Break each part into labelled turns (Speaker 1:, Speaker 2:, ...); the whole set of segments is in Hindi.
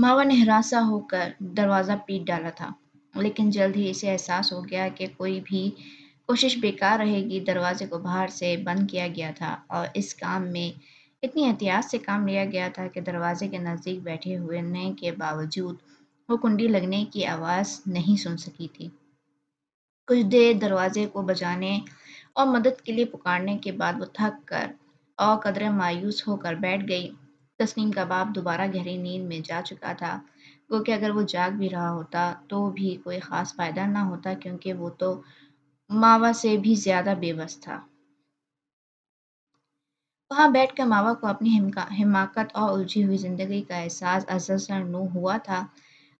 Speaker 1: मावा ने हरासा होकर दरवाज़ा पीट डाला था लेकिन जल्द ही इसे एहसास हो गया कि कोई भी कोशिश बेकार रहेगी दरवाजे को बाहर से बंद किया गया था और इस काम में इतनी एहतियात से काम लिया गया था कि दरवाजे के नज़दीक बैठे हुए के बावजूद वो कुंडी लगने की आवाज़ नहीं सुन सकी थी कुछ देर दरवाजे को बजाने और मदद के लिए पुकारने के बाद वो थक कर और कदर मायूस होकर बैठ गई तस्नीम का बाप दोबारा गहरी नींद में जा चुका था क्योंकि कि अगर वो जाग भी रहा होता तो भी कोई ख़ास फ़ायदा ना होता क्योंकि वो तो मावा से भी ज़्यादा बेबस था वहाँ बैठ कर मावा को अपनी हिमाकत और उलझी हुई ज़िंदगी का एहसास असर नू हुआ था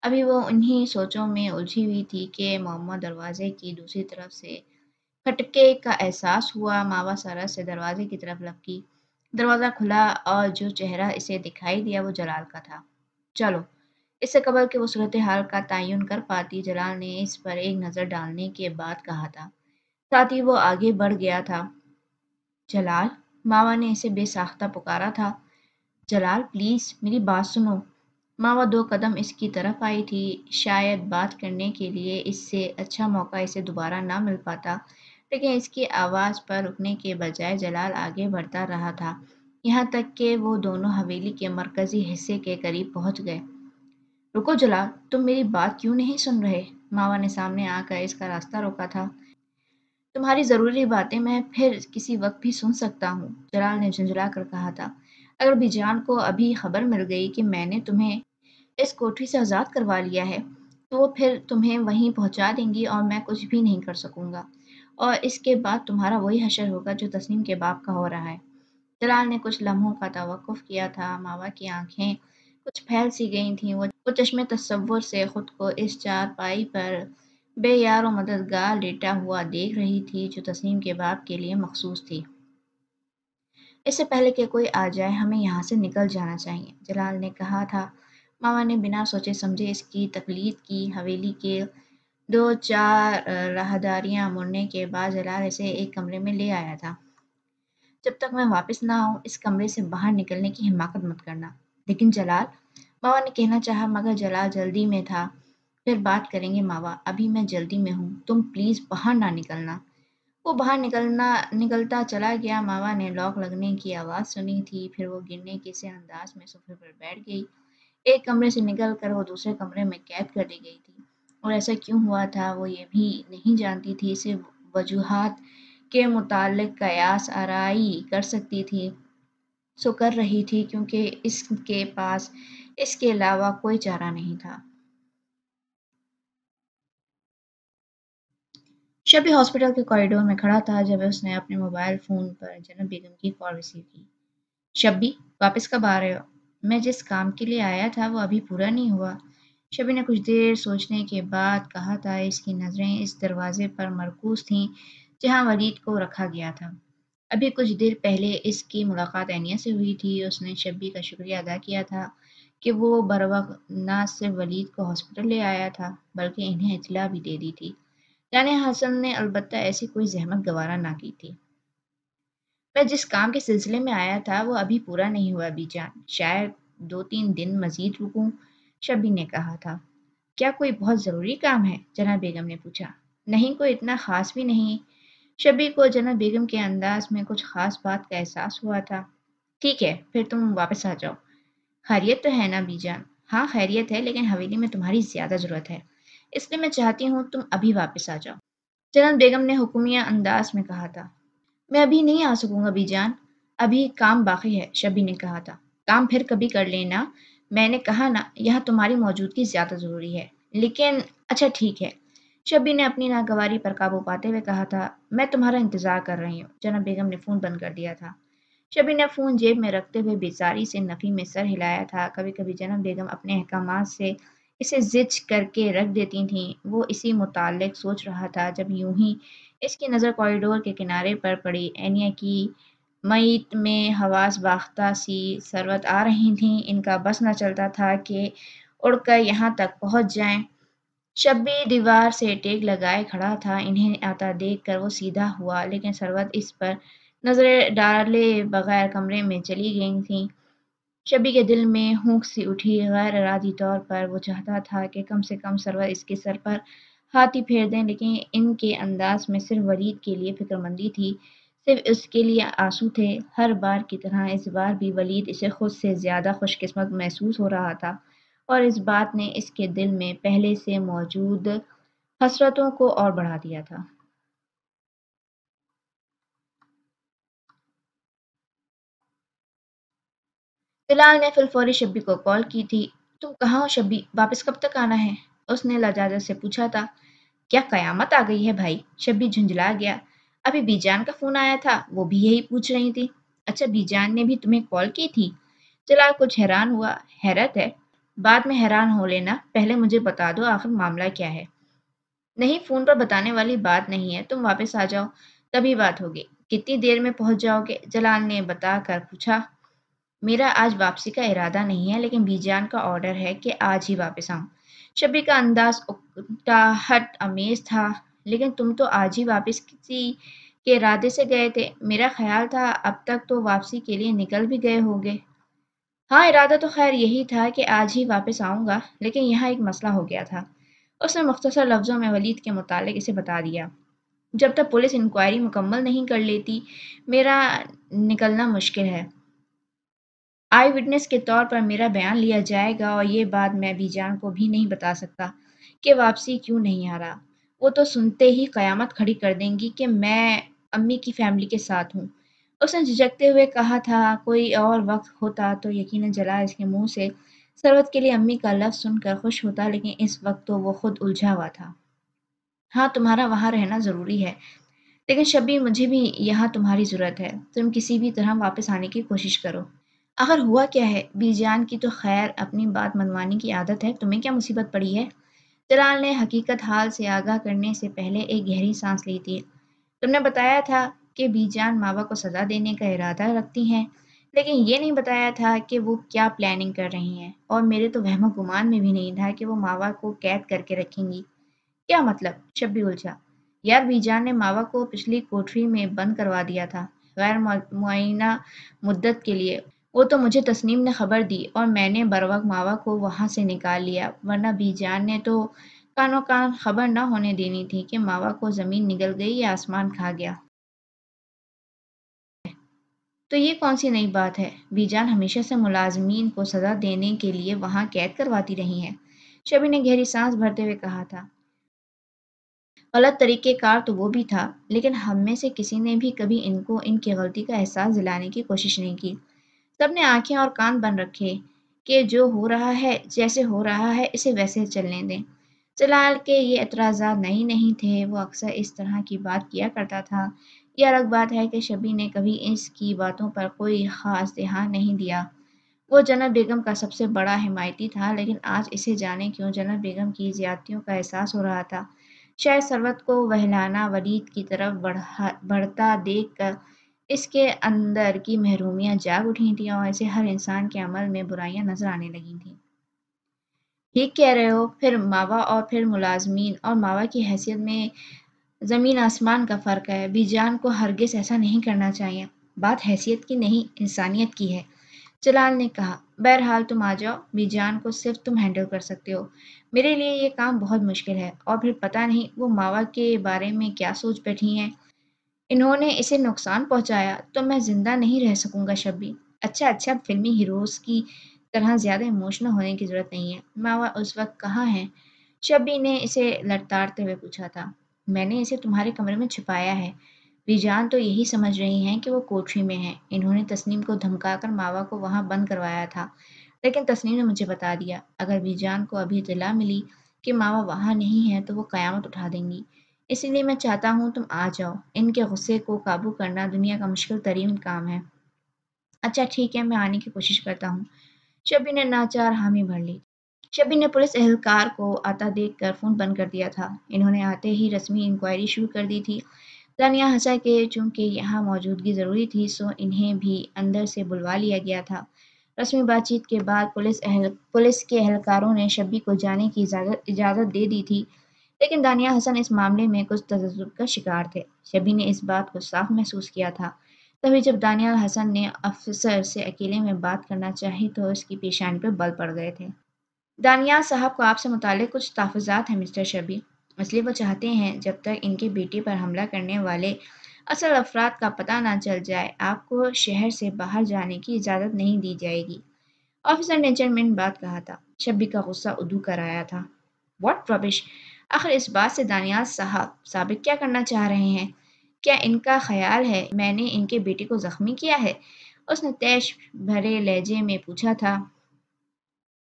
Speaker 1: अभी वो उन्हीं सोचों में उलझी हुई थी कि मोहम्मद दरवाजे की दूसरी तरफ से खटके का एहसास हुआ मावा सरस से दरवाजे की तरफ लपकी दरवाज़ा खुला और जो चेहरा इसे दिखाई दिया वो जलाल का था चलो इससे कबल के वो सूरत हाल का तयन कर पाती जलाल ने इस पर एक नज़र डालने के बाद कहा था साथ ही वो आगे बढ़ गया था जलाल मावा ने इसे बेसाख्ता पुकारा था जलाल प्लीज़ मेरी बात सुनो मावा दो कदम इसकी तरफ आई थी शायद बात करने के लिए इससे अच्छा मौका इसे दोबारा ना मिल पाता लेकिन इसकी आवाज़ पर रुकने के बजाय जलाल आगे बढ़ता रहा था यहाँ तक कि वो दोनों हवेली के मरकज़ी हिस्से के करीब पहुँच गए रुको जलाल तुम मेरी बात क्यों नहीं सुन रहे मावा ने सामने आकर इसका रास्ता रोका था तुम्हारी ज़रूरी बातें मैं फिर किसी वक्त भी सुन सकता हूँ जलाल ने झुंझला कर कहा था अगर बिजान को अभी खबर मिल गई कि मैंने तुम्हें इस कोठरी से आज़ाद करवा लिया है तो वो फिर तुम्हें वहीं पहुंचा देंगी और मैं कुछ भी नहीं कर सकूंगा और इसके बाद तुम्हारा वही हशर होगा जो तस्नीम के बाप का हो रहा है जलाल ने कुछ लम्हों का तवक़ किया था मावा की आंखें कुछ फैल सी गई थीं वो चश्मे तस्वुर से ख़ुद को इस चार पाई पर यार और मददगार लेटा हुआ देख रही थी जो तस्नीम के बाप के लिए मखसूस थी इससे पहले कि कोई आ जाए हमें यहाँ से निकल जाना चाहिए जलाल ने कहा था मामा ने बिना सोचे समझे इसकी तकलीद की हवेली के दो चार राहदारियाँ मुड़ने के बाद जलाल इसे एक कमरे में ले आया था जब तक मैं वापस ना आऊँ इस कमरे से बाहर निकलने की हिमाकत मत करना लेकिन जलाल मावा ने कहना चाहा मगर जलाल जल्दी में था फिर बात करेंगे मावा अभी मैं जल्दी में हूँ तुम प्लीज़ बाहर ना निकलना वो बाहर निकलना निकलता चला गया मावा ने लॉक लगने की आवाज़ सुनी थी फिर वो गिरने के से अंदाज में सोफे पर बैठ गई एक कमरे से निकल कर वो दूसरे कमरे में कैद कर दी गई थी और ऐसा क्यों हुआ था वो ये भी नहीं जानती थी इसे वजूहत के मुतालिक कयास आरई कर सकती थी सो कर रही थी क्योंकि इसके पास इसके अलावा कोई चारा नहीं था शबी हॉस्पिटल के कॉरिडोर में खड़ा था जब उसने अपने मोबाइल फ़ोन पर जन्म बेगम की कॉल रिसीव की शब्बी वापस कब आ रहे हो मैं जिस काम के लिए आया था वो अभी पूरा नहीं हुआ शबी ने कुछ देर सोचने के बाद कहा था इसकी नज़रें इस दरवाज़े पर मरकूज थीं जहां वलीद को रखा गया था अभी कुछ देर पहले इसकी मुलाकात एनिया से हुई थी उसने शबी का शुक्रिया अदा किया था कि वो बर वक्त न सिर्फ वलीद को हॉस्पिटल ले आया था बल्कि इन्हें इतला भी दे दी थी जाने हसन ने अलबत् ऐसी कोई जहमत गवारा ना की थी मैं जिस काम के सिलसिले में आया था वो अभी पूरा नहीं हुआ बीजान शायद दो तीन दिन मज़ीद रुकूँ शबी ने कहा था क्या कोई बहुत ज़रूरी काम है जना बेगम ने पूछा नहीं कोई इतना ख़ास भी नहीं शबी को जना बेगम के अंदाज में कुछ ख़ास बात का एहसास हुआ था ठीक है फिर तुम वापस आ जाओ खैरियत तो है ना बीजान हाँ खैरियत है लेकिन हवेली में तुम्हारी ज़्यादा ज़रूरत है इसलिए मैं चाहती हूँ तुम अभी वापस आ जाओ जनाब बेगम ने हुकुमिया अंदाज में कहा था मैं अभी नहीं आ सकूँगा बीजान अभी काम बाकी है शबी ने कहा था काम फिर कभी कर लेना मैंने कहा ना यहाँ तुम्हारी मौजूदगी ज़्यादा ज़रूरी है लेकिन अच्छा ठीक है शबी ने अपनी नागवारी पर काबू पाते हुए कहा था मैं तुम्हारा इंतज़ार कर रही हूँ जनाब बेगम ने फ़ोन बंद कर दिया था शबी ने फ़ोन जेब में रखते हुए बेचारी से नफ़ी में सर हिलाया था कभी कभी जनाब बेगम अपने अहकाम से इसे जिज करके रख देती थीं वो इसी मुतल सोच रहा था जब यूं ही इसकी नज़र कॉरिडोर के किनारे पर पड़ी एनिया की मईत में हवास बाख्ता सी सरवत आ रही थी इनका बस न चलता था कि उड़कर यहाँ तक पहुँच जाएं शब्बी दीवार से टेक लगाए खड़ा था इन्हें आता देख कर वो सीधा हुआ लेकिन सरवत इस पर नज़रें डाले बगैर कमरे में चली गई थी शबी के दिल में हूक सी उठी गैर इरादी तौर पर वो चाहता था कि कम से कम सरवत इसके सर पर हाथी फेर दें लेकिन इनके अंदाज में सिर्फ वरीद के लिए फिक्रमंदी थी सिर्फ इसके लिए आंसू थे हर बार की तरह इस बार भी वलीद इसे खुद से ज़्यादा खुशकिस्मत महसूस हो रहा था और इस बात ने इसके दिल में पहले से मौजूद हसरतों को और बढ़ा दिया था फिलहाल ने फिलफौरी शब्बी को कॉल की थी तुम कहाँ हो शब्बी वापस कब तक आना है उसने लजाजत से पूछा था क्या कयामत आ गई है भाई शब्बी झुंझला गया अभी बीजान का फोन आया था वो भी यही पूछ रही थी अच्छा बीजान ने भी तुम्हें कॉल की थी जलाल कुछ हैरान हुआ हैरत है बाद में हैरान हो लेना पहले मुझे बता दो आखिर मामला क्या है नहीं फोन पर बताने वाली बात नहीं है तुम वापस आ जाओ तभी बात होगी कितनी देर में पहुंच जाओगे जलाल ने बता कर पूछा मेरा आज वापसी का इरादा नहीं है लेकिन बीजान का ऑर्डर है कि आज ही वापस आऊँ शबी का अंदाज उकटाहट अमेज था लेकिन तुम तो आज ही वापस किसी के इरादे से गए थे मेरा ख्याल था अब तक तो वापसी के लिए निकल भी गए होंगे हाँ इरादा तो खैर यही था कि आज ही वापस आऊँगा लेकिन यहाँ एक मसला हो गया था उसने मुख्तसर लफ्ज़ों में वलीद के मुतालिक इसे बता दिया जब तक पुलिस इंक्वायरी मुकम्मल नहीं कर लेती मेरा निकलना मुश्किल है आई विटनेस के तौर पर मेरा बयान लिया जाएगा और ये बात मैं जान को भी नहीं बता सकता कि वापसी क्यों नहीं आ रहा वो तो सुनते ही क़यामत खड़ी कर देंगी कि मैं अम्मी की फ़ैमिली के साथ हूँ। उसने झिझकते हुए कहा था, कोई और वक़्त होता तो यकीन जला इसके मुंह से। सरवत के लिए अम्मी का लफ़्ज़ सुनकर खुश होता, लेकिन इस वक़्त तो वो खुद उलझा हुआ था। हाँ, तुम्हारा वहाँ रहना ज़रूरी है, लेकिन शबी मुझे भी यहाँ तुम्हारी ज़रूरत है। तुम किसी भी तरह वापस आने की कोशिश करो। अगर हुआ क्या है? बीजान की तो ख़ैर अपनी बात मनवाने की आदत है, तुम्हें क्या मुसीबत पड़ी है? जलाल ने हकीकत हाल से आगाह करने से पहले एक गहरी सांस ली थी तुमने बताया था कि बीजान मावा को सजा देने का इरादा रखती हैं लेकिन ये नहीं बताया था कि वो क्या प्लानिंग कर रही हैं और मेरे तो वहम गुमान में भी नहीं था कि वो मावा को कैद करके रखेंगी क्या मतलब छब्बी उलझा यार बीजान ने मावा को पिछली कोठरी में बंद करवा दिया था गैर मुआयना मुद्दत के लिए वो तो मुझे तस्नीम ने खबर दी और मैंने बरवक मावा को वहाँ से निकाल लिया वरना बीजान ने तो कानों कान खबर ना होने देनी थी कि मावा को ज़मीन निकल गई या आसमान खा गया तो ये कौन सी नई बात है बीजान हमेशा से मुलाजमीन को सज़ा देने के लिए वहां कैद करवाती रही है शबी ने गहरी सांस भरते हुए कहा था गलत तरीक़ेकार तो वो भी था लेकिन हम में से किसी ने भी कभी इनको इनकी गलती का एहसास दिलाने की कोशिश नहीं की सबने आंखें और कान बन रखे कि जो हो रहा है जैसे हो रहा है इसे वैसे चलने दें जलाल के ये एतराज़ा नए नहीं थे वो अक्सर इस तरह की बात किया करता था यह अलग बात है कि शबी ने कभी इसकी बातों पर कोई ख़ास ध्यान नहीं दिया वो जनत बेगम का सबसे बड़ा हिमायती था लेकिन आज इसे जाने क्यों जनाब बेगम की ज्यादतियों का एहसास हो रहा था शायद सरवत को वहलाना वलीद की तरफ बढ़ा बढ़ता देख कर इसके अंदर की महरूमियाँ जाग उठी थी और ऐसे हर इंसान के अमल में बुराइयाँ नजर आने लगी थी ठीक कह रहे हो फिर मावा और फिर मुलाजमीन और मावा की हैसियत में ज़मीन आसमान का फ़र्क है जान को हरगिज़ ऐसा नहीं करना चाहिए बात हैसियत की नहीं इंसानियत की है जलाल ने कहा बहरहाल तुम आ जाओ जान को सिर्फ तुम हैंडल कर सकते हो मेरे लिए ये काम बहुत मुश्किल है और फिर पता नहीं वो मावा के बारे में क्या सोच बैठी हैं इन्होंने इसे नुकसान पहुंचाया तो मैं जिंदा नहीं रह सकूंगा शब्बी अच्छा अच्छा फिल्मी हीरोज की तरह ज़्यादा इमोशनल होने की ज़रूरत नहीं है मावा उस वक्त कहाँ है शब्बी ने इसे लड़ताड़ते हुए पूछा था मैंने इसे तुम्हारे कमरे में छिपाया है बीजान तो यही समझ रही हैं कि वो कोठरी में है इन्होंने तस्नीम को धमकाकर मावा को वहाँ बंद करवाया था लेकिन तस्नीम ने मुझे बता दिया अगर बीजान को अभी इतला मिली कि मावा वहाँ नहीं है तो वो क़यामत उठा देंगी इसीलिए मैं चाहता हूँ तुम आ जाओ इनके गुस्से को काबू करना दुनिया का मुश्किल तरीन काम है अच्छा ठीक है मैं आने की कोशिश करता हूँ शबी ने नाचार हामी भर ली शबी ने पुलिस एहलकार को आता देख कर फ़ोन बंद कर दिया था इन्होंने आते ही रस्मी इंक्वायरी शुरू कर दी थी दानिया हंसा के चूंकि यहाँ मौजूदगी ज़रूरी थी सो इन्हें भी अंदर से बुलवा लिया गया था रस्मी बातचीत के बाद पुलिस अहल पुलिस के एहलकारों ने शबी को जाने की इजाज़त इजाज़त दे दी थी लेकिन दानिया हसन इस मामले में कुछ तजुब का शिकार थे शबी ने इस बात को साफ महसूस किया था तभी जब दानिया हसन ने अफसर से अकेले में बात करना चाही तो उसकी पेशानी पर बल पड़ गए थे दानिया साहब को आपसे मुतल कुछ तहफात हैं मिस्टर शबी इसलिए वो चाहते हैं जब तक इनके बेटे पर हमला करने वाले असल अफराद का पता ना चल जाए आपको शहर से बाहर जाने की इजाज़त नहीं दी जाएगी ऑफिसर ने चेयरमैन बात कहा था शब्बी का गुस्सा उदू कर आया था वॉट रबिश आखिर इस बात से दानियाल साहब साबित क्या करना चाह रहे हैं क्या इनका ख्याल है मैंने इनके बेटे को जख्मी किया है उसने तैश भरे लहजे में पूछा था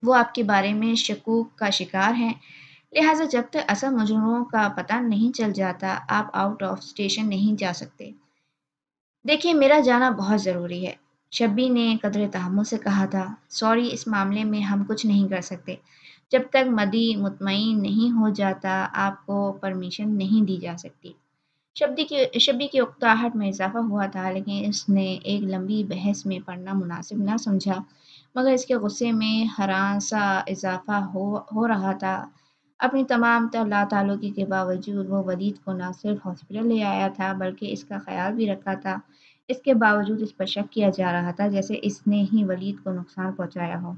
Speaker 1: वो आपके बारे में शकूक का शिकार हैं लिहाजा जब तक असल मुजरमों का पता नहीं चल जाता आप आउट ऑफ स्टेशन नहीं जा सकते देखिए मेरा जाना बहुत ज़रूरी है शब्बी ने कदर तहमुल से कहा था सॉरी इस मामले में हम कुछ नहीं कर सकते जब तक मदी मुतमिन नहीं हो जाता आपको परमिशन नहीं दी जा सकती शब्दी की शबी की उकताहट में इजाफा हुआ था लेकिन इसने एक लंबी बहस में पढ़ना मुनासिब ना समझा मगर इसके गुस्से में हरासा इजाफा हो हो रहा था अपनी तमाम तला ताल्लुकी के बावजूद वो वदीद को ना सिर्फ हॉस्पिटल ले आया था बल्कि इसका ख्याल भी रखा था इसके बावजूद इस पर शक किया जा रहा था जैसे इसने ही वलीद को नुकसान पहुंचाया हो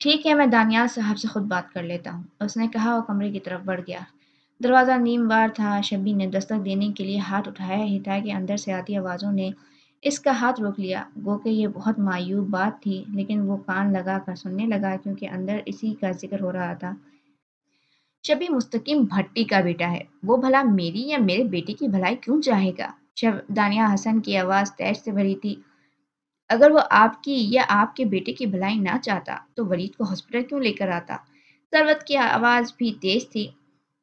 Speaker 1: ठीक है मैं दानियाल साहब से ख़ुद बात कर लेता हूँ उसने कहा और कमरे की तरफ बढ़ गया दरवाज़ा नीम बार था शबी ने दस्तक देने के लिए हाथ उठाया ही था कि अंदर से आती आवाज़ों ने इसका हाथ रोक लिया गो के ये बहुत मायूब बात थी लेकिन वो कान लगा कर सुनने लगा क्योंकि अंदर इसी का जिक्र हो रहा था शबी मुस्तकीम भट्टी का बेटा है वो भला मेरी या मेरे बेटे की भलाई क्यों चाहेगा शब दानिया हसन की आवाज़ तेज से भरी थी अगर वो आपकी या आपके बेटे की भलाई ना चाहता तो वलीद को हॉस्पिटल क्यों लेकर आता सरवत की आवाज़ भी तेज़ थी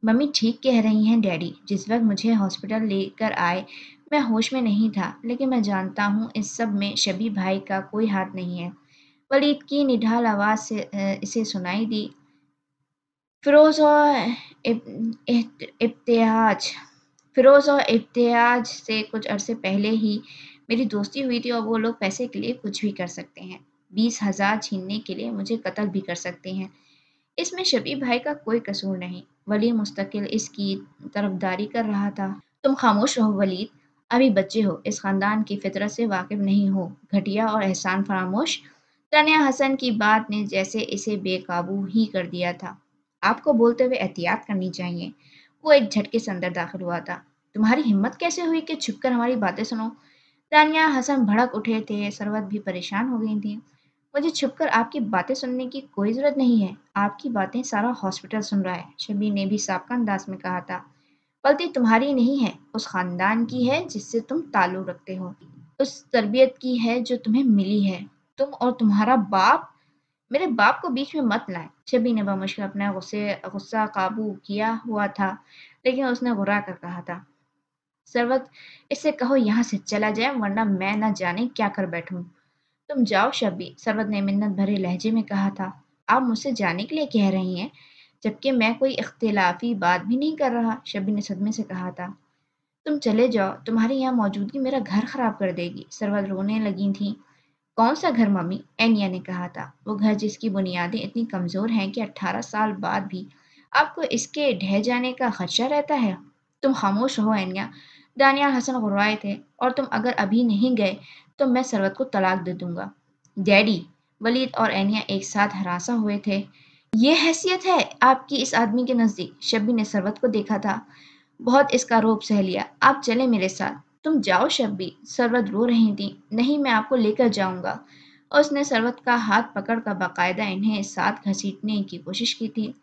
Speaker 1: मम्मी ठीक कह रही हैं डैडी जिस वक्त मुझे हॉस्पिटल लेकर आए मैं होश में नहीं था लेकिन मैं जानता हूँ इस सब में शबी भाई का कोई हाथ नहीं है वलीद की निढाल आवाज़ से इसे सुनाई दी फिरोज़ और इब्तियाज फिरोज़ और इब्तियाज से कुछ अरसे पहले ही मेरी दोस्ती हुई थी और वो लोग पैसे के लिए कुछ भी कर सकते हैं बीस हजार छीनने के लिए मुझे कत्ल भी कर सकते हैं इसमें शबी भाई का कोई कसूर नहीं वली मुस्तकिल इसकी तरफदारी कर रहा था तुम खामोश रहो वलीद अभी बच्चे हो इस खानदान की फितरत से वाकिफ नहीं हो घटिया और एहसान फरामोश तनिया हसन की बात ने जैसे इसे बेकाबू ही कर दिया था आपको बोलते हुए एहतियात करनी चाहिए वो एक झटके से अंदर दाखिल हुआ था तुम्हारी हिम्मत कैसे हुई कि छुपकर हमारी बातें सुनो रानिया हसन भड़क उठे थे सरवत भी परेशान हो गई थी मुझे छुपकर आपकी बातें सुनने की कोई ज़रूरत नहीं है आपकी बातें सारा हॉस्पिटल सुन रहा है शबी ने भी सबका अंदाज में कहा था गलती तुम्हारी नहीं है उस खानदान की है जिससे तुम ताल्लुक रखते हो उस तरबियत की है जो तुम्हें मिली है तुम और तुम्हारा बाप मेरे बाप को बीच में मत लाए छबी ने बमुश्किल अपना गुस्से गुस्सा काबू किया हुआ था लेकिन उसने घुरा कर कहा था सर्वत इससे कहो यहाँ से चला जाए वरना मैं न जाने क्या कर बैठूं तुम जाओ शबी सर्वत ने मिन्नत भरे लहजे में कहा था आप मुझसे जाने के लिए कह रही हैं जबकि मैं कोई इख्तिलाफी बात भी नहीं कर रहा शबी ने सदमे से कहा था तुम चले जाओ तुम्हारी यहाँ मौजूदगी मेरा घर खराब कर देगी सरवत रोने लगी थी कौन सा घर मम्मी एनिया ने कहा था वो घर जिसकी बुनियादें इतनी कमज़ोर हैं कि अट्ठारह साल बाद भी आपको इसके ढह जाने का खदशा रहता है तुम खामोश रहो एनिया दानियाल हसन गुरवाए थे और तुम अगर अभी नहीं गए तो मैं सरवत को तलाक दे दूंगा डैडी वलीद और एनिया एक साथ हरासा हुए थे ये हैसियत है आपकी इस आदमी के नज़दीक शब्बी ने सरवत को देखा था बहुत इसका रोप सह लिया आप चले मेरे साथ तुम जाओ शब्बी सरवत रो रही थी नहीं मैं आपको लेकर जाऊंगा उसने सरवत का हाथ पकड़ कर बाकायदा इन्हें साथ घसीटने की कोशिश की थी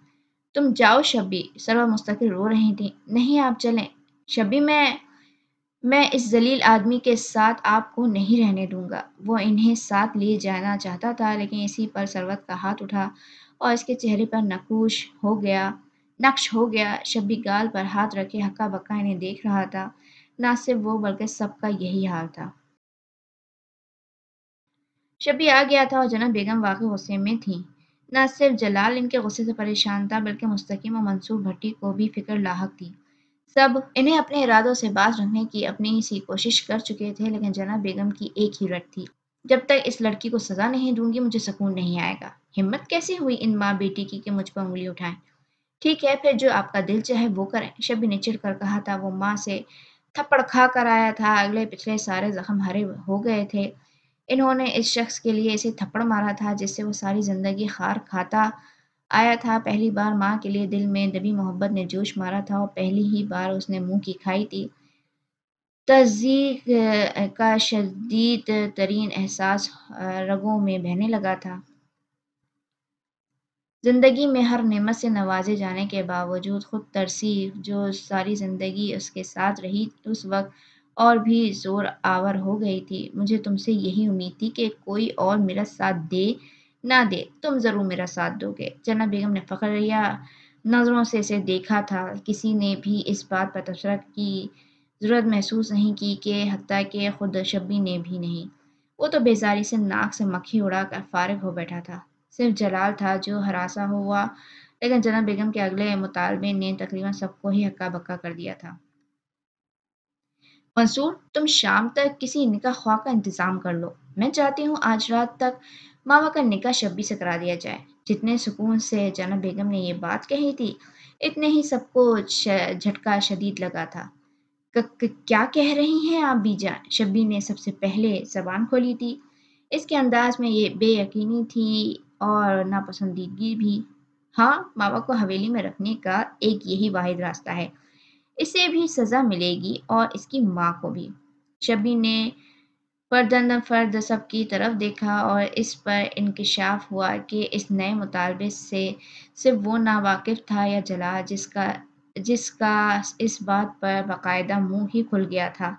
Speaker 1: तुम जाओ शब्बी सरवत मुस्तकिल रो रही थी नहीं आप चलें शब्बी मैं मैं इस जलील आदमी के साथ आपको नहीं रहने दूंगा वो इन्हें साथ ले जाना चाहता था लेकिन इसी पर सरवत का हाथ उठा और इसके चेहरे पर नकुश हो गया नक्श हो गया शब्बी गाल पर हाथ रखे हक्का बक्का इन्हें देख रहा था ना सिर्फ वो बल्कि सबका यही हाल था शबी आ गया था और जना बेगम वाकई गुस्से में थी ना सिर्फ जलाल इनके गुस्से से परेशान था बल्कि मुस्तकीम और मंसूर भट्टी को भी फिक्र लाक थी सब इन्हें अपने इरादों से बाज रखने की अपनी सी कोशिश कर चुके थे लेकिन जना बेगम की एक ही रट थी जब तक इस लड़की को सजा नहीं दूंगी मुझे सुकून नहीं आएगा हिम्मत कैसे हुई इन माँ बेटी की कि मुझ पर उंगली उठाएं ठीक है फिर जो आपका दिल चाहे वो करें शबी ने चिड़ कर कहा था वो माँ से थप्पड़ खा कर आया था अगले पिछले सारे जख्म हरे हो गए थे इन्होंने इस शख्स के लिए इसे थप्पड़ मारा था जिससे वो सारी जिंदगी खार खाता आया था पहली बार माँ के लिए दिल में दबी मोहब्बत ने जोश मारा था और पहली ही बार उसने मुंह की खाई थी तजीक का शदीद तरीन एहसास रगों में बहने लगा था ज़िंदगी में हर नेमत से नवाजे जाने के बावजूद ख़ुद तरसी जो सारी ज़िंदगी उसके साथ रही उस वक्त और भी ज़ोर आवर हो गई थी मुझे तुमसे यही उम्मीद थी कि कोई और मेरा साथ दे ना दे तुम ज़रूर मेरा साथ दोगे जना बेगम ने रिया नज़रों से इसे देखा था किसी ने भी इस बात पर तबसरा की ज़रूरत महसूस नहीं की कि हती के खुद शब्बी ने भी नहीं वो तो बेजारी से नाक से मक्खी उड़ा कर फारग हो बैठा था सिर्फ जलाल था जो हरासा हुआ लेकिन जना बेगम के अगले मुतालबे ने तकरीबन सबको ही हक्का बक्का कर दिया था मंसूर तुम शाम तक किसी निका ख्वा का इंतज़ाम कर लो मैं चाहती हूँ आज रात तक मामा का निका शब भी से करा दिया जाए जितने सुकून से जनाब बेगम ने ये बात कही थी इतने ही सबको झटका शदीद लगा था क्या कह रही हैं आप बीजा शब्बी ने सबसे पहले जबान खोली थी इसके अंदाज में ये बेयकीनी थी और नापसंदीदगी भी हाँ मामा को हवेली में रखने का एक यही वाहिद रास्ता है इसे भी सज़ा मिलेगी और इसकी माँ को भी शब्बी ने फर्दन न फर्द की तरफ देखा और इस पर इंकशाफ हुआ कि इस नए मुतालबे से सिर्फ वो नावाकिफ था या जला जिसका जिसका इस बात पर बाकायदा मुंह ही खुल गया था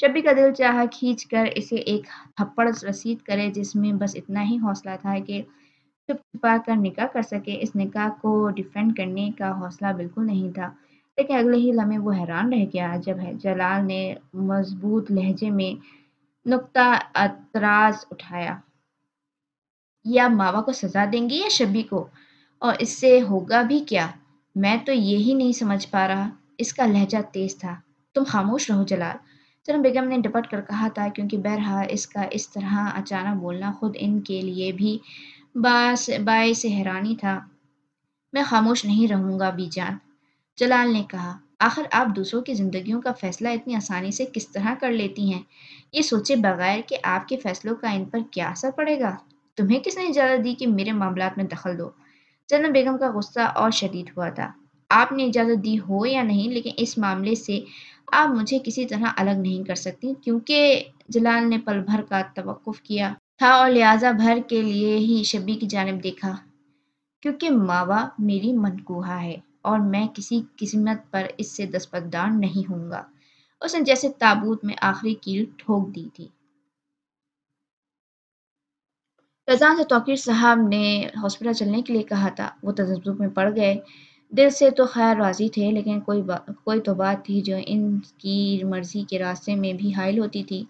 Speaker 1: शबी का दिल चाह खींच कर इसे एक थप्पड़ रसीद करे जिसमें बस इतना ही हौसला था कि चुप छुपा कर निकाह कर सके इस निकाह को डिफेंड करने का हौसला बिल्कुल नहीं था लेकिन अगले ही लम्हे वो हैरान रह गया जब है जलाल ने मजबूत लहजे में नुकता अतराज उठाया ये आप मावा को सजा देंगे या शबी को और इससे होगा भी क्या मैं तो ये ही नहीं समझ पा रहा इसका लहजा तेज था तुम खामोश रहो जलाल सरम बेगम ने डपट कर कहा था क्योंकि बहरहाल इसका इस तरह अचानक बोलना खुद इनके लिए भी बास बाय से हैरानी था मैं खामोश नहीं रहूँगा बीजान जलाल ने कहा आखिर आप दूसरों की ज़िंदगियों का फैसला इतनी आसानी से किस तरह कर लेती हैं ये सोचे बगैर कि आपके फैसलों का इन पर क्या असर पड़ेगा तुम्हें किसने इजाज़त दी कि मेरे मामला में दखल दो जन्म बेगम का गुस्सा और शदीद हुआ था आपने इजाज़त दी हो या नहीं लेकिन इस मामले से आप मुझे किसी तरह अलग नहीं कर सकती क्योंकि जलाल ने पल भर का तवक़ किया था और लिहाजा भर के लिए ही शबी की जानब देखा क्योंकि मावा मेरी मनकूहा है और मैं किसी किस्मत पर इससे दस्तबरदार नहीं होऊंगा उसने जैसे ताबूत में आखिरी कील ठोक दी थी रजान से तोकीर साहब ने हॉस्पिटल चलने के लिए कहा था वो तजब्जुब में पड़ गए दिल से तो खैर राजी थे लेकिन कोई कोई तो बात थी जो इनकी मर्जी के रास्ते में भी हायल होती थी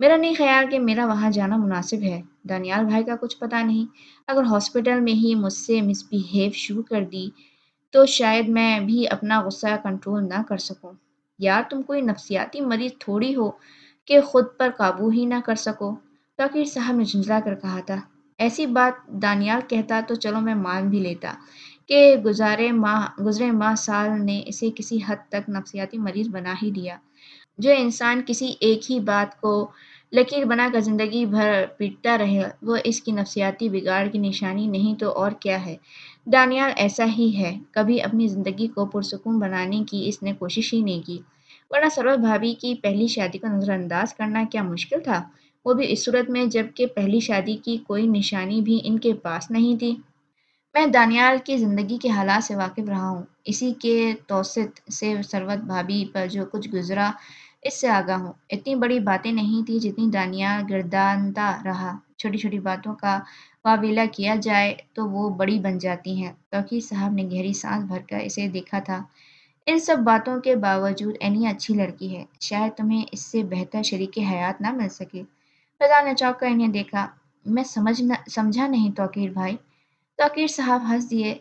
Speaker 1: मेरा नहीं ख्याल कि मेरा वहाँ जाना मुनासिब है दानियाल भाई का कुछ पता नहीं अगर हॉस्पिटल में ही मुझसे मिसबिहेव शुरू कर दी तो शायद मैं भी अपना गुस्सा कंट्रोल ना कर सकूं या तुम कोई नफसियाती मरीज थोड़ी हो कि खुद पर काबू ही ना कर सको डॉक्टर साहब ने झुंझला कर कहा था ऐसी बात दानियाल कहता तो चलो मैं मान भी लेता कि गुजारे माह गुजरे माह साल ने इसे किसी हद तक नफसियाती मरीज बना ही दिया जो इंसान किसी एक ही बात को लकीर बनाकर ज़िंदगी भर पीटता रहे वो इसकी नफसियाती बिगाड़ की निशानी नहीं तो और क्या है दानियाल ऐसा ही है कभी अपनी ज़िंदगी को पुरसकून बनाने की इसने कोशिश ही नहीं की वरना सरोज भाभी की पहली शादी को नज़रअंदाज करना क्या मुश्किल था वो भी इस सूरत में जबकि पहली शादी की कोई निशानी भी इनके पास नहीं थी मैं दानियाल की ज़िंदगी के हालात से वाकिफ़ रहा हूँ इसी के तोसत से सरवत भाभी पर जो कुछ गुजरा इससे आगा हूँ इतनी बड़ी बातें नहीं थी जितनी दानियाल गिरदानता रहा छोटी छोटी बातों का मुकाबला किया जाए तो वो बड़ी बन जाती हैं तो साहब ने गहरी सांस भरकर इसे देखा था इन सब बातों के बावजूद एनी अच्छी लड़की है शायद तुम्हें इससे बेहतर शरीक हयात ना मिल सके फजा ने चौंक कर इन्हें देखा मैं समझ न समझा नहीं तोकीर भाई तोकीर साहब हंस दिए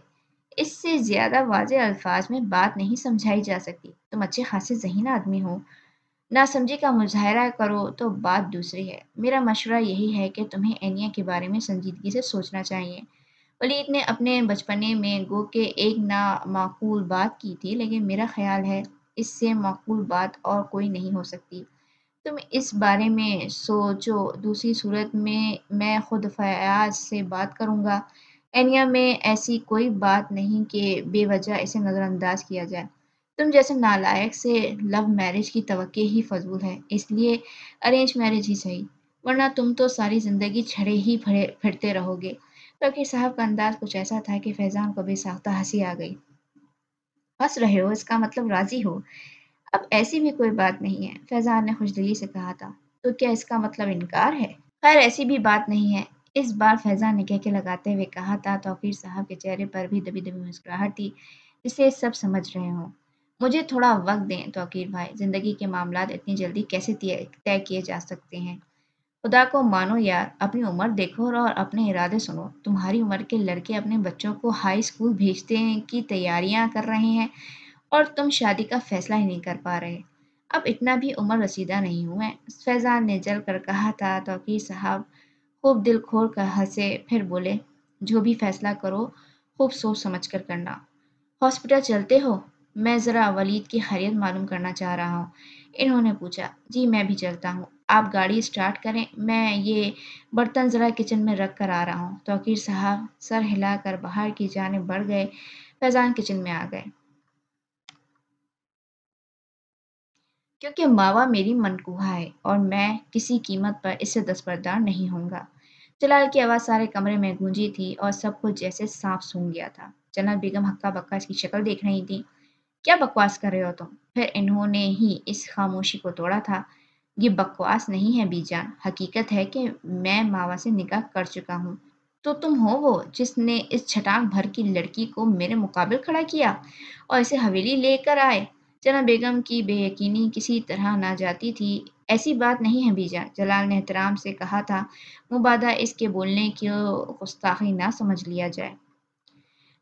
Speaker 1: इससे ज़्यादा वाज अल्फाज में बात नहीं समझाई जा सकती तुम अच्छे खासे जहीन आदमी हो नासमझी का मुजाहरा करो तो बात दूसरी है मेरा मशवरा यही है कि तुम्हें एनिया के बारे में संजीदगी से सोचना चाहिए वलीद ने अपने बचपने में गो के एक ना माकूल बात की थी लेकिन मेरा ख्याल है इससे माकूल बात और कोई नहीं हो सकती तुम इस बारे में सोचो दूसरी सूरत में मैं खुद फयाज से बात करूँगा एनिया में ऐसी कोई बात नहीं कि बेवजह इसे नज़रअंदाज किया जाए तुम जैसे नालायक से लव मैरिज की तवक्के ही फजूल है इसलिए अरेंज मैरिज ही सही वरना तुम तो सारी ज़िंदगी छड़े ही फड़े फिरते रहोगे डॉक्टर साहब का अंदाज कुछ ऐसा था कि फैज़ान को बेसाख्ता हंसी आ गई हंस रहे हो इसका मतलब राज़ी हो अब ऐसी भी कोई बात नहीं है फैज़ान ने खुशदिली से कहा था तो क्या इसका मतलब इनकार है खैर ऐसी भी बात नहीं है इस बार फैज़ान ने कहके लगाते हुए कहा था तोफ़ीर साहब के चेहरे पर भी दबी दबी मुस्कुराहट थी इसे सब समझ रहे हों मुझे थोड़ा वक्त दें अकीर भाई ज़िंदगी के मामला इतनी जल्दी कैसे तय किए जा सकते हैं खुदा को मानो यार अपनी उम्र देखो और अपने इरादे सुनो तुम्हारी उम्र के लड़के अपने बच्चों को हाई स्कूल भेजते हैं की तैयारियां कर रहे हैं और तुम शादी का फैसला ही नहीं कर पा रहे अब इतना भी उम्र रसीदा नहीं हुए फैज़ान ने जल कर कहा था तो साहब खूब दिल खोल कर हंसे फिर बोले जो भी फैसला करो खूब सोच समझ कर करना हॉस्पिटल चलते हो मैं ज़रा वलीद की खैरियत मालूम करना चाह रहा हूँ इन्होंने पूछा जी मैं भी चलता हूँ आप गाड़ी स्टार्ट करें मैं ये बर्तन ज़रा किचन में रख कर आ रहा हूँ तोकीर साहब सर हिलाकर बाहर की जाने बढ़ गए फैज़ान किचन में आ गए क्योंकि मावा मेरी मनकुहा है और मैं किसी कीमत पर इससे दस्बरदार नहीं होऊंगा जलाल की आवाज़ सारे कमरे में गूंजी थी और सब कुछ जैसे सांप सूंघ गया था जन्नत बेगम हक्का बक्का इसकी शक्ल देख रही थी क्या बकवास कर रहे हो तुम फिर इन्होंने ही इस खामोशी को तोड़ा था ये बकवास नहीं है बीजान हकीकत है कि मैं मावा से निकाह कर चुका हूँ तो तुम हो वो जिसने इस छटाक भर की लड़की को मेरे मुकाबल खड़ा किया और इसे हवेली लेकर आए जना बेगम की बेयकीनी किसी तरह ना जाती थी ऐसी बात नहीं है बीजा जलाल ने एहतराम से कहा था मुबादा इसके बोलने की गुस्ताखी ना समझ लिया जाए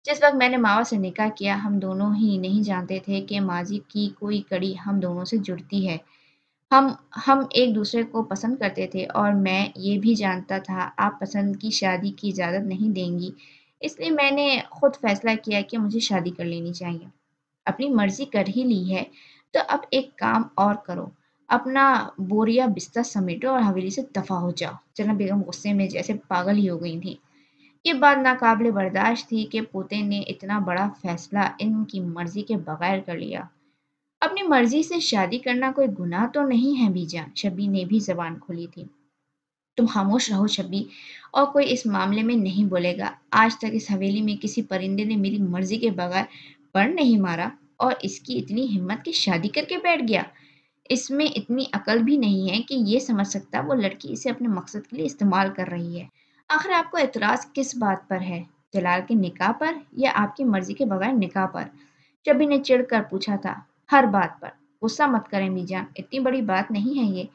Speaker 1: जिस वक्त मैंने मावा से निकाह किया हम दोनों ही नहीं जानते थे कि माजी की कोई कड़ी हम दोनों से जुड़ती है हम हम एक दूसरे को पसंद करते थे और मैं ये भी जानता था आप पसंद की शादी की इजाज़त नहीं देंगी इसलिए मैंने खुद फैसला किया कि मुझे शादी कर लेनी चाहिए अपनी मर्जी कर ही ली है तो अब एक काम और करो अपना बोरिया बिस्तर समेटो और हवेली से दफा हो जाओ जना बेगम गुस्से में जैसे पागल ही हो गई थी ये बात नाकबिल बर्दाश्त थी कि पोते ने इतना बड़ा फैसला इनकी मर्जी के बगैर कर लिया अपनी मर्जी से शादी करना कोई गुनाह तो नहीं है बीजा शबी ने भी जबान खोली थी तुम खामोश रहो छबी और कोई इस मामले में नहीं बोलेगा आज तक इस हवेली में किसी परिंदे ने मेरी मर्जी के बगैर पर नहीं मारा और इसकी इतनी हिम्मत की शादी करके बैठ गया इसमें इतनी अकल भी नहीं है कि ये समझ सकता वो लड़की इसे अपने मकसद के लिए इस्तेमाल कर रही है आखिर आपको एतराज़ किस बात पर है जलाल के निकाह पर या आपकी मर्जी के बगैर निकाह पर शबी ने चिड़ कर पूछा था हर बात पर गुस्सा मत करें मीजान इतनी बड़ी बात नहीं है ये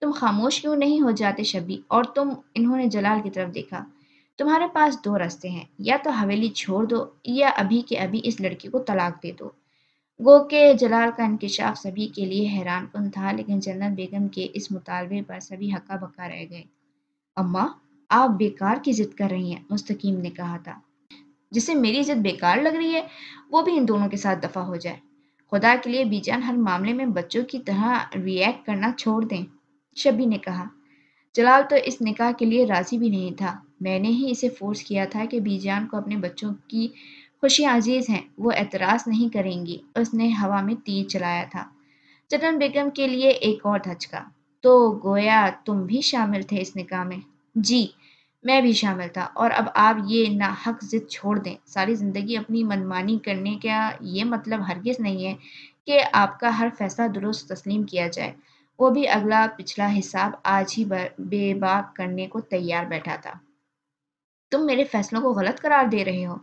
Speaker 1: तुम खामोश क्यों नहीं हो जाते शबी और तुम इन्होंने जलाल की तरफ देखा तुम्हारे पास दो रास्ते हैं या तो हवेली छोड़ दो या अभी के अभी इस लड़की को तलाक दे दो गो के जलाल का इंकशाफ सभी के लिए हैरान कन था लेकिन जन्नत बेगम के इस मुतालबे पर सभी हक्का बक्का रह गए अम्मा आप बेकार की जिद कर रही हैं मुस्तकीम ने कहा था जिसे मेरी जिद बेकार लग रही है वो भी इन दोनों के साथ दफा हो जाए खुदा के लिए बीजान हर मामले में बच्चों की तरह रिएक्ट करना छोड़ दें शबी ने कहा जलाल तो इस निकाह के लिए राज़ी भी नहीं था मैंने ही इसे फोर्स किया था कि बीजान को अपने बच्चों की खुशी अजीज हैं वो एतराज़ नहीं करेंगी उसने हवा में तीर चलाया था जटन बेगम के लिए एक और धचका तो गोया तुम भी शामिल थे इस निकाह में जी मैं भी शामिल था और अब आप ये ना हक जिद छोड़ दें सारी ज़िंदगी अपनी मनमानी करने का ये मतलब हरगिज़ नहीं है कि आपका हर फैसला दुरुस्त तस्लीम किया जाए वो भी अगला पिछला हिसाब आज ही बेबाक करने को तैयार बैठा था तुम मेरे फैसलों को गलत करार दे रहे हो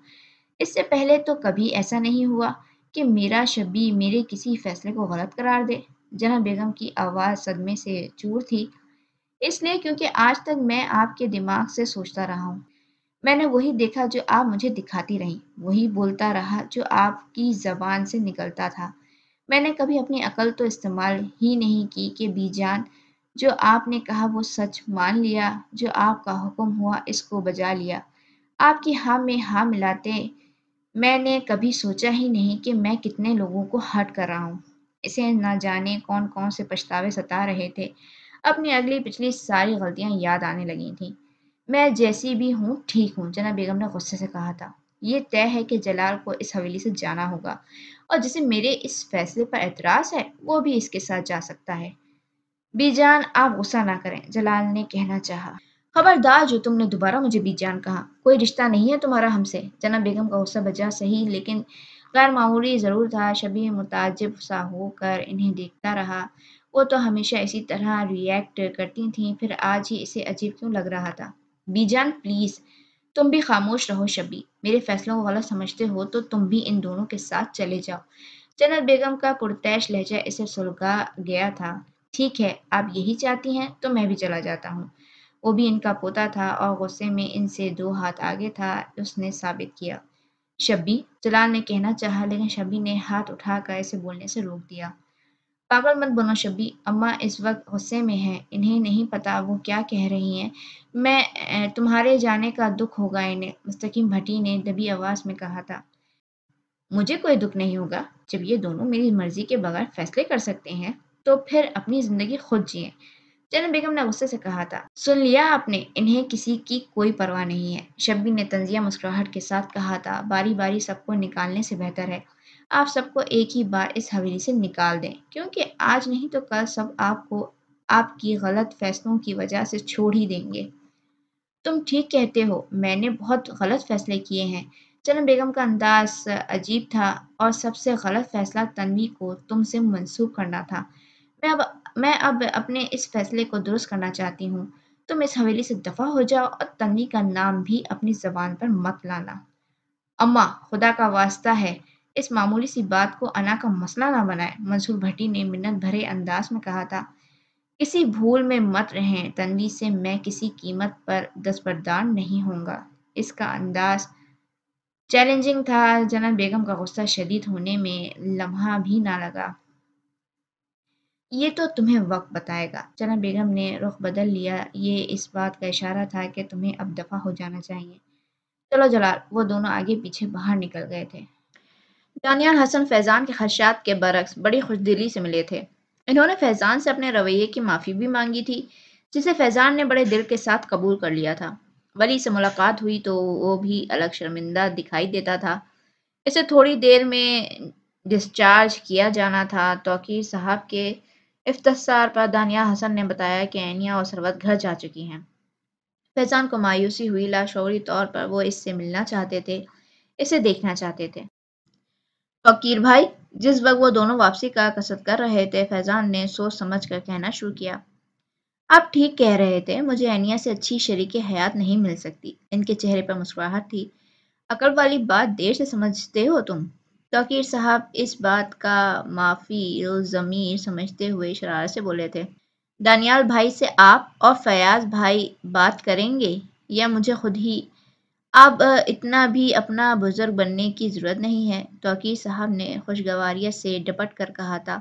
Speaker 1: इससे पहले तो कभी ऐसा नहीं हुआ कि मेरा शबी मेरे किसी फैसले को गलत करार दे जना बेगम की आवाज़ सदमे से चूर थी इसलिए क्योंकि आज तक मैं आपके दिमाग से सोचता रहा हूँ मैंने वही देखा जो आप मुझे दिखाती रही वही बोलता रहा जो आपकी ज़बान से निकलता था मैंने कभी अपनी अकल तो इस्तेमाल ही नहीं की कि बीजान जो आपने कहा वो सच मान लिया जो आपका हुक्म हुआ इसको बजा लिया आपकी हाँ में हाँ मिलाते मैंने कभी सोचा ही नहीं कि मैं कितने लोगों को हर्ट कर रहा हूँ इसे ना जाने कौन कौन से पछतावे सता रहे थे अपनी अगली पिछली सारी गलतियाँ याद आने लगी थी मैं जैसी भी हूँ ठीक हूँ जना बेगम ने गुस्से से कहा था ये तय है कि जलाल को इस हवेली से जाना होगा और जिसे मेरे इस फैसले पर एतराज़ है वो भी इसके साथ जा सकता है बीजान आप गुस्सा ना करें जलाल ने कहना चाहा खबरदार जो तुमने दोबारा मुझे बीजान कहा कोई रिश्ता नहीं है तुम्हारा हमसे जना बेगम का गुस्सा बजा सही लेकिन गैर मामूली ज़रूर था शबी मुताजब सा होकर इन्हें देखता रहा वो तो हमेशा इसी तरह रिएक्ट करती थी फिर आज ही इसे अजीब क्यों लग रहा था बीजान प्लीज़ तुम भी खामोश रहो शबी मेरे फैसलों को गलत समझते हो तो तुम भी इन दोनों के साथ चले जाओ जन्नत बेगम का पुरतैश लहजा इसे सुलगा गया था ठीक है आप यही चाहती हैं तो मैं भी चला जाता हूँ वो भी इनका पोता था और गुस्से में इनसे दो हाथ आगे था उसने साबित किया शब्बी जलाल ने कहना चाहा लेकिन शब्बी ने हाथ उठाकर इसे बोलने से रोक दिया पागल मत बनो शबी अम्मा इस वक्त गुस्से में हैं इन्हें नहीं पता वो क्या कह रही हैं मैं तुम्हारे जाने का दुख होगा इन्हें मुस्तकीम भट्टी ने दबी आवाज़ में कहा था मुझे कोई दुख नहीं होगा जब ये दोनों मेरी मर्जी के बगैर फैसले कर सकते हैं तो फिर अपनी ज़िंदगी खुद जिए जैनब बेगम ने गुस्से से कहा था सुन लिया आपने इन्हें किसी की कोई परवाह नहीं है शब्बी ने तंजिया मुस्कुराहट के साथ कहा था बारी बारी सबको निकालने से बेहतर है आप सबको एक ही बार इस हवेली से निकाल दें क्योंकि आज नहीं तो कल सब आपको आपकी गलत फैसलों की वजह से छोड़ ही देंगे तुम ठीक कहते हो मैंने बहुत गलत फैसले किए हैं जन्म बेगम का अंदाज अजीब था और सबसे गलत फैसला तनवी को तुमसे मंसूब करना था मैं अब मैं अब अपने इस फैसले को दुरुस्त करना चाहती हूँ तुम इस हवेली से दफा हो जाओ और तनवी का नाम भी अपनी जबान पर मत लाना अम्मा खुदा का वास्ता है इस मामूली सी बात को अना का मसला ना बनाए मंसूर भट्टी ने मिन्नत भरे अंदाज में कहा था किसी भूल में मत रहें तनवी से मैं किसी कीमत पर दस्बरदार नहीं होऊंगा इसका अंदाज चैलेंजिंग था जन्नत बेगम का गुस्सा शदीद होने में लम्हा भी ना लगा ये तो तुम्हें वक्त बताएगा जन्नत बेगम ने रुख बदल लिया ये इस बात का इशारा था कि तुम्हें अब दफ़ा हो जाना चाहिए चलो जलाल वो दोनों आगे पीछे बाहर निकल गए थे दानियाल हसन फैज़ान के खदशात के बरक्स बड़ी खुशदिली से मिले थे इन्होंने फैज़ान से अपने रवैये की माफ़ी भी मांगी थी जिसे फैज़ान ने बड़े दिल के साथ कबूल कर लिया था वली से मुलाकात हुई तो वो भी अलग शर्मिंदा दिखाई देता था इसे थोड़ी देर में डिस्चार्ज किया जाना था तोकीर साहब के इफ्तार पर दानिया हसन ने बताया कि एनिया और सरवत घर जा चुकी हैं फैज़ान को मायूसी हुई लाशौरी तौर पर वो इससे मिलना चाहते थे इसे देखना चाहते थे फकीर भाई जिस वक्त वो दोनों वापसी का कसर कर रहे थे फैजान ने सोच समझ कर कहना शुरू किया आप ठीक कह रहे थे मुझे एनिया से अच्छी शरीक हयात नहीं मिल सकती इनके चेहरे पर मुस्कुराहट थी अकल वाली बात देर से समझते हो तुम तोकीर साहब इस बात का माफी ज़मीर समझते हुए शरारत से बोले थे दानियाल भाई से आप और फयाज भाई बात करेंगे या मुझे खुद ही अब इतना भी अपना बुजुर्ग बनने की ज़रूरत नहीं है तोकीर साहब ने खुशगवारियत से डपट कर कहा था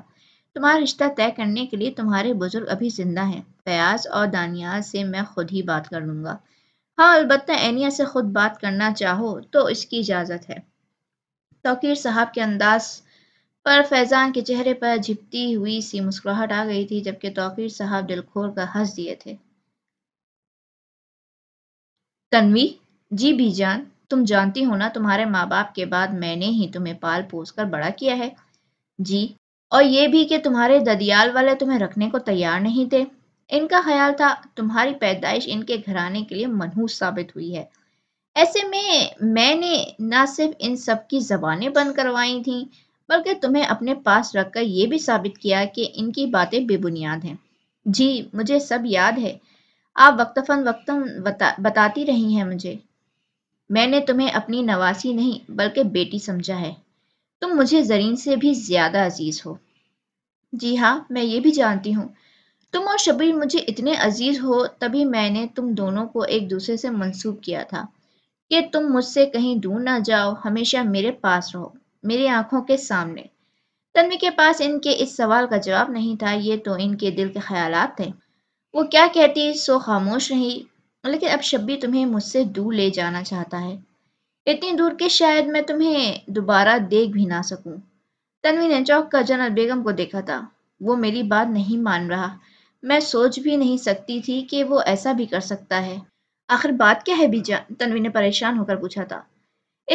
Speaker 1: तुम्हारा रिश्ता तय करने के लिए तुम्हारे बुजुर्ग अभी जिंदा हैं फयाज और दानियाज से मैं खुद ही बात कर लूँगा हाँ अलबत् एनिया से खुद बात करना चाहो तो इसकी इजाज़त है तोकीर साहब के अंदाज पर फैज़ान के चेहरे पर झिपती हुई सी मुस्कुराहट आ गई थी जबकि तोकीर साहब दिलखोर कर हंस दिए थे तनवी जी बीजान तुम जानती हो ना तुम्हारे माँ बाप के बाद मैंने ही तुम्हें पाल पोस कर बड़ा किया है जी और ये भी कि तुम्हारे ददियाल वाले तुम्हें रखने को तैयार नहीं थे इनका ख्याल था तुम्हारी पैदाइश इनके घराने के लिए मनहूस साबित हुई है ऐसे में मैंने न सिर्फ इन सब की जबानें बंद करवाई थीं बल्कि तुम्हें अपने पास रखकर यह भी साबित किया कि इनकी बातें बेबुनियाद हैं जी मुझे सब याद है आप वक्तफन वक्तन बता, बताती रही हैं मुझे मैंने तुम्हें अपनी नवासी नहीं बल्कि बेटी समझा है तुम मुझे जरीन से भी ज्यादा अजीज हो जी हाँ मैं ये भी जानती हूँ तुम और शबीर मुझे इतने अजीज हो तभी मैंने तुम दोनों को एक दूसरे से मंसूब किया था कि तुम मुझसे कहीं दूर ना जाओ हमेशा मेरे पास रहो मेरी आंखों के सामने तन्वी के पास इनके इस सवाल का जवाब नहीं था ये तो इनके दिल के ख्याल थे वो क्या कहती सो खामोश रही लेकिन अब शब्बी तुम्हें मुझसे दूर ले जाना चाहता है इतनी दूर के शायद मैं तुम्हें दोबारा देख भी ना सकूं। तनवी ने चौक का और बेगम को देखा था वो मेरी बात नहीं मान रहा मैं सोच भी नहीं सकती थी कि वो ऐसा भी कर सकता है आखिर बात क्या है बीजान तनवी ने परेशान होकर पूछा था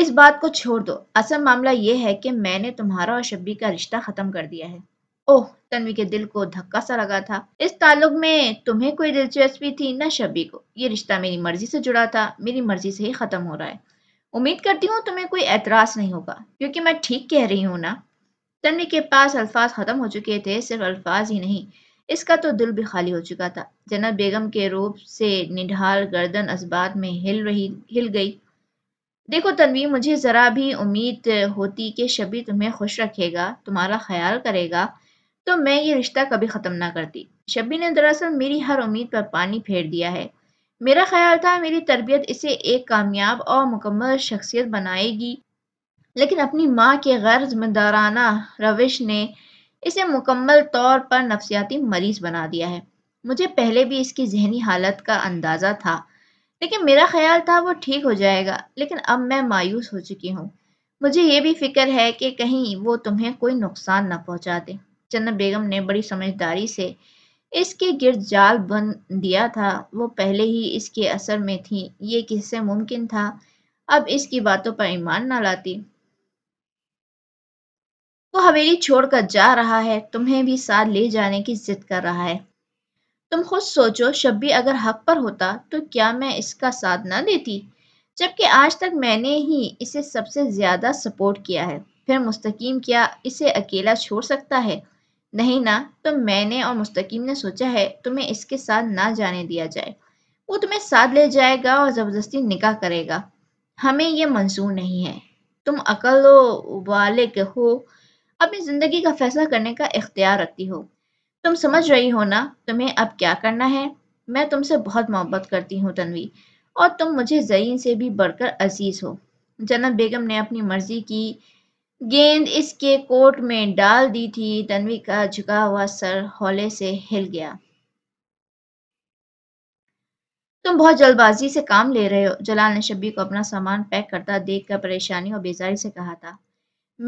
Speaker 1: इस बात को छोड़ दो असल मामला यह है कि मैंने तुम्हारा और शब्बी का रिश्ता ख़त्म कर दिया है ओह तन्वी के दिल को धक्का सा लगा था इस ताल्लुक में तुम्हें कोई दिलचस्पी थी न शबी को ये रिश्ता मेरी मर्जी से जुड़ा था मेरी मर्जी से ही खत्म हो रहा है उम्मीद करती हूँ तुम्हें कोई एतराज नहीं होगा क्योंकि मैं ठीक कह रही हूँ ना तन्वी के पास अल्फाज खत्म हो चुके थे सिर्फ अल्फाज ही नहीं इसका तो दिल भी खाली हो चुका था जनत बेगम के रूप से निढाल गर्दन असबात में हिल रही हिल गई देखो तनवी मुझे ज़रा भी उम्मीद होती कि शबी तुम्हें खुश रखेगा तुम्हारा ख्याल करेगा तो मैं ये रिश्ता कभी ख़त्म ना करती शब्बी ने दरअसल मेरी हर उम्मीद पर पानी फेर दिया है मेरा ख्याल था मेरी तरबियत इसे एक कामयाब और मुकम्मल शख्सियत बनाएगी लेकिन अपनी माँ के गैर जिम्मेदाराना रविश ने इसे मुकम्मल तौर पर नफसियाती मरीज बना दिया है मुझे पहले भी इसकी जहनी हालत का अंदाज़ा था लेकिन मेरा ख्याल था वो ठीक हो जाएगा लेकिन अब मैं मायूस हो चुकी हूँ मुझे ये भी फिक्र है कि कहीं वो तुम्हें कोई नुकसान ना पहुँचा दे चंदन बेगम ने बड़ी समझदारी से इसके गिर्द जाल बन दिया था वो पहले ही इसके असर में थी ये किससे मुमकिन था अब इसकी बातों पर ईमान ना लाती तो हवेली छोड़कर जा रहा है तुम्हें भी साथ ले जाने की जिद कर रहा है तुम खुद सोचो शब्बी अगर हक पर होता तो क्या मैं इसका साथ ना देती जबकि आज तक मैंने ही इसे सबसे ज्यादा सपोर्ट किया है फिर मुस्तकीम क्या इसे अकेला छोड़ सकता है नहीं ना तो मैंने और मुस्तकीम ने सोचा है तुम्हें इसके साथ ना जाने दिया जाए वो तुम्हें साथ ले जाएगा और ज़बरदस्ती निकाह करेगा हमें ये मंजूर नहीं है तुम अकल वाले के हो अपनी ज़िंदगी का फैसला करने का इख्तियार रखती हो तुम समझ रही हो ना तुम्हें अब क्या करना है मैं तुमसे बहुत मोहब्बत करती हूँ तनवी और तुम मुझे जयीन से भी बढ़कर अजीज़ हो जन्नत बेगम ने अपनी मर्ज़ी की गेंद इसके कोट में डाल दी थी तन्वी का झुका हुआ सर हौले से हिल गया तुम बहुत जल्दबाजी से काम ले रहे हो जलाल ने शब्बी को अपना सामान पैक करता देख कर परेशानी और बेजारी से कहा था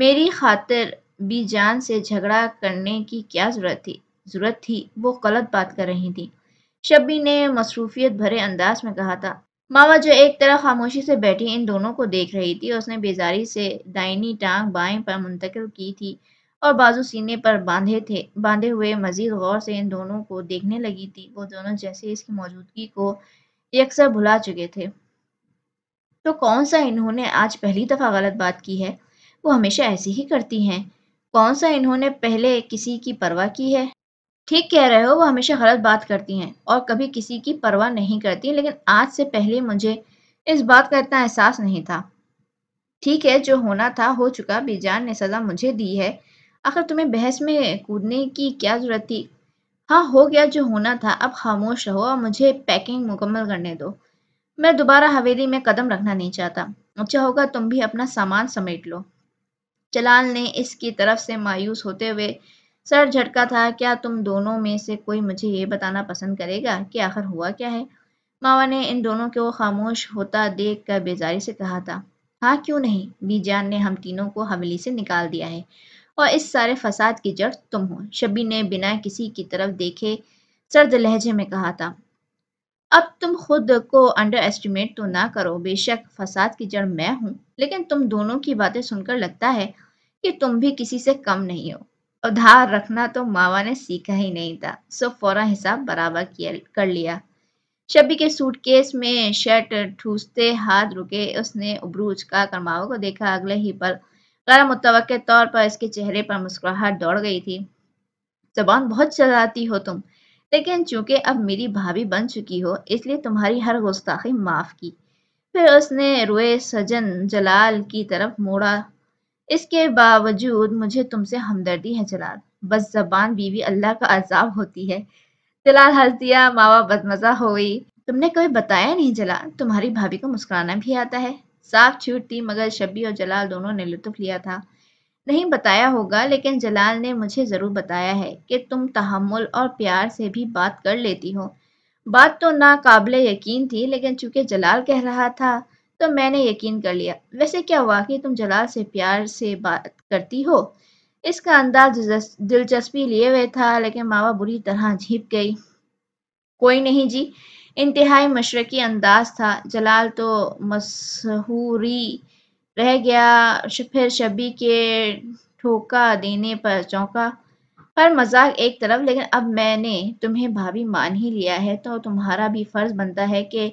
Speaker 1: मेरी खातिर भी जान से झगड़ा करने की क्या जरूरत थी जरूरत थी वो गलत बात कर रही थी शब्बी ने मसरूफियत भरे अंदाज में कहा था मामा जो एक तरफ खामोशी से बैठी इन दोनों को देख रही थी उसने बेजारी से दाइनी टांग बाएं पर मुंतकिल की थी और बाजू सीने पर बांधे थे बांधे हुए मजीद गौर से इन दोनों को देखने लगी थी वो दोनों जैसे इसकी मौजूदगी को यकसर भुला चुके थे तो कौन सा इन्होंने आज पहली दफ़ा गलत बात की है वो हमेशा ऐसी ही करती हैं कौन सा इन्होंने पहले किसी की परवाह की है ठीक कह रहे हो वो हमेशा गलत बात करती हैं और कभी किसी की परवाह नहीं करती लेकिन आज से पहले मुझे इस बात का इतना एहसास नहीं था ठीक है जो होना था हो चुका बीजान ने सजा मुझे दी है आखिर तुम्हें बहस में कूदने की क्या जरूरत थी हाँ हो गया जो होना था अब खामोश रहो और मुझे पैकिंग मुकम्मल करने दो मैं दोबारा हवेली में कदम रखना नहीं चाहता अच्छा होगा तुम भी अपना सामान समेट लो चलाल ने इसकी तरफ से मायूस होते हुए सर झटका था क्या तुम दोनों में से कोई मुझे ये बताना पसंद करेगा कि आखिर हुआ क्या है मावा ने इन दोनों को खामोश होता देख कर बेजारी से कहा था हाँ क्यों नहीं बीजान ने हम तीनों को हवेली से निकाल दिया है और इस सारे फसाद की जड़ तुम हो शबी ने बिना किसी की तरफ देखे सर्द लहजे में कहा था अब तुम खुद को अंडर एस्टिमेट तो ना करो बेशक फसाद की जड़ मैं हूँ लेकिन तुम दोनों की बातें सुनकर लगता है कि तुम भी किसी से कम नहीं हो उधार रखना तो मावा ने सीखा ही नहीं था सो फौरन हिसाब बराबर किया कर लिया शबी के सूटकेस में शर्ट ठूसते हाथ रुके उसने उबरू उचका कर मावा को देखा अगले ही पल गैर मुतव तौर पर इसके चेहरे पर मुस्कुराहट दौड़ गई थी जबान बहुत चलाती हो तुम लेकिन चूंकि अब मेरी भाभी बन चुकी हो इसलिए तुम्हारी हर गुस्ताखी माफ की फिर उसने रुए सजन जलाल की तरफ मोड़ा इसके बावजूद मुझे तुमसे हमदर्दी है जलाल बस जबान बीवी अल्लाह का अजाब होती है जलाल हंस दिया मावा बदमजा हो गई तुमने कभी बताया नहीं जलाल तुम्हारी भाभी को मुस्कुराना भी आता है साफ छूट थी मगर शब्बी और जलाल दोनों ने लुत्फ लिया था नहीं बताया होगा लेकिन जलाल ने मुझे ज़रूर बताया है कि तुम तहमुल और प्यार से भी बात कर लेती हो बात तो नाकबले यकीन थी लेकिन चूंकि जलाल कह रहा था तो मैंने यकीन कर लिया वैसे क्या वाकई तुम जलाल से प्यार से बात करती हो इसका अंदाज दिलचस्पी लिए हुए था लेकिन मावा बुरी तरह झीप गई कोई नहीं जी इंतहाई मशरकी अंदाज था जलाल तो मसहूरी रह गया फिर शबी के ठोका देने पर चौंका पर मजाक एक तरफ लेकिन अब मैंने तुम्हें भाभी मान ही लिया है तो तुम्हारा भी फर्ज बनता है कि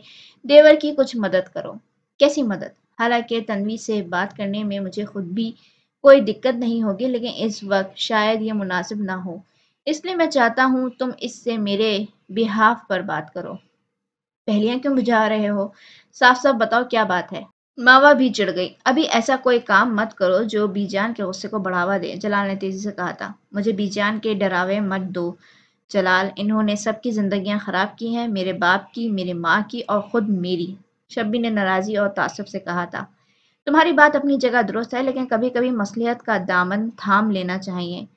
Speaker 1: देवर की कुछ मदद करो कैसी मदद हालांकि तनवी से बात करने में मुझे खुद भी कोई दिक्कत नहीं होगी लेकिन इस वक्त शायद ये मुनासिब ना हो इसलिए मैं चाहता हूँ तुम इससे मेरे बिहाफ पर बात करो पहलियाँ क्यों बुझा रहे हो साफ साफ बताओ क्या बात है मावा भी चढ़ गई अभी ऐसा कोई काम मत करो जो बीजान के गुस्से को बढ़ावा दे जलाल ने तेजी से कहा था मुझे बीजान के डरावे मत दो जलाल इन्होंने सबकी ज़िंदगियां ख़राब की हैं मेरे बाप की मेरी माँ की और ख़ुद मेरी शब्बी ने नाराजी और तासब से कहा था तुम्हारी बात अपनी जगह दुरुस्त है लेकिन कभी कभी मसलियत का दामन थाम लेना चाहिए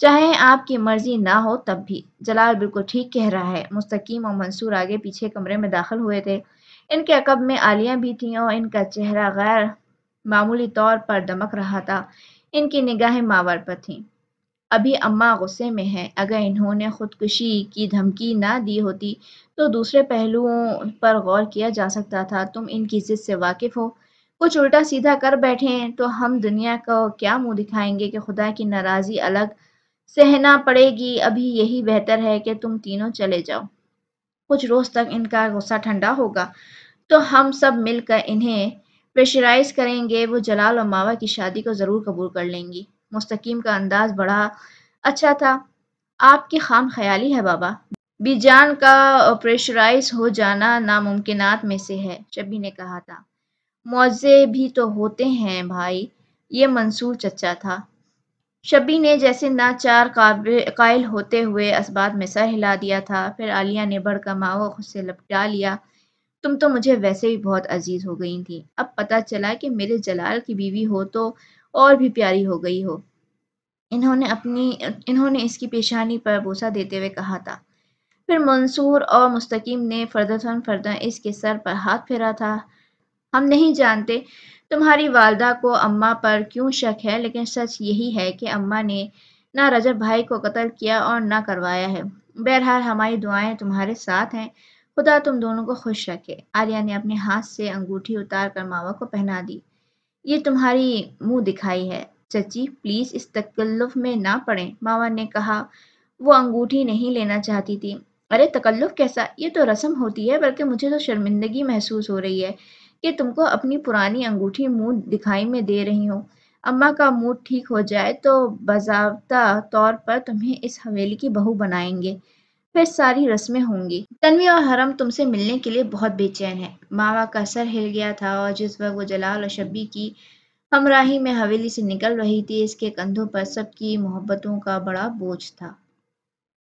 Speaker 1: चाहे आपकी मर्जी ना हो तब भी जलाल बिल्कुल ठीक कह रहा है मुस्तकीम और मंसूर आगे पीछे कमरे में दाखिल हुए थे इनके अकब में आलियाँ भी थीं और इनका चेहरा गैर मामूली तौर पर दमक रहा था इनकी निगाहें मावर पर थीं अभी अम्मा गुस्से में हैं अगर इन्होंने खुदकुशी की धमकी ना दी होती तो दूसरे पहलुओं पर गौर किया जा सकता था तुम इनकी जिद से वाकिफ़ हो कुछ उल्टा सीधा कर बैठे तो हम दुनिया को क्या मुंह दिखाएंगे कि खुदा की नाराज़ी अलग सहना पड़ेगी अभी यही बेहतर है कि तुम तीनों चले जाओ कुछ रोज़ तक इनका गुस्सा ठंडा होगा तो हम सब मिलकर इन्हें प्रेशराइज करेंगे वो जलाल और मावा की शादी को ज़रूर कबूल कर लेंगी मुस्तकीम का अंदाज बड़ा अच्छा था आपकी खाम ख्याली है बाबा बीजान का प्रेशराइज हो जाना नामुमकिनात में से है शबी ने कहा था मुआवजे भी तो होते हैं भाई ये मंसूर चचा था शबी ने जैसे नाचार कायल होते हुए इसबात में सर हिला दिया था फिर आलिया ने बढ़कर माओ खुद से लपटा लिया तुम तो मुझे वैसे भी बहुत अजीज हो गई थी अब पता चला कि मेरे जलाल की बीवी हो तो और भी प्यारी हो गई हो इन्होंने अपनी इन्होंने इसकी पेशानी पर बोसा देते हुए कहा था फिर मंसूर और मुस्तकीम ने फर्दन फर्दा इसके सर पर हाथ फेरा था हम नहीं जानते तुम्हारी वालदा को अम्मा पर क्यों शक है लेकिन सच यही है कि अम्मा ने ना रजब भाई को कत्ल किया और ना करवाया है बहरहाल हमारी दुआएं तुम्हारे साथ हैं खुदा तुम दोनों को खुश रखे आर्या ने अपने हाथ से अंगूठी उतार कर मावा को पहना दी ये तुम्हारी मुंह दिखाई है चची प्लीज इस तकल्लुफ में ना पड़े मामा ने कहा वो अंगूठी नहीं लेना चाहती थी अरे तकल्लुफ कैसा ये तो रस्म होती है बल्कि मुझे तो शर्मिंदगी महसूस हो रही है कि तुमको अपनी पुरानी अंगूठी मुंह दिखाई में दे रही हो अम्मा का मूड ठीक हो जाए तो बाजाबता तौर पर तुम्हें इस हवेली की बहू बनाएंगे फिर सारी रस्में होंगी तनवी और हरम तुमसे मिलने के लिए बहुत बेचैन है मावा का सर हिल गया था और जिस वक्त वो जलाल और शब्बी की हमराही में हवेली से निकल रही थी इसके कंधों पर सबकी मोहब्बतों का बड़ा बोझ था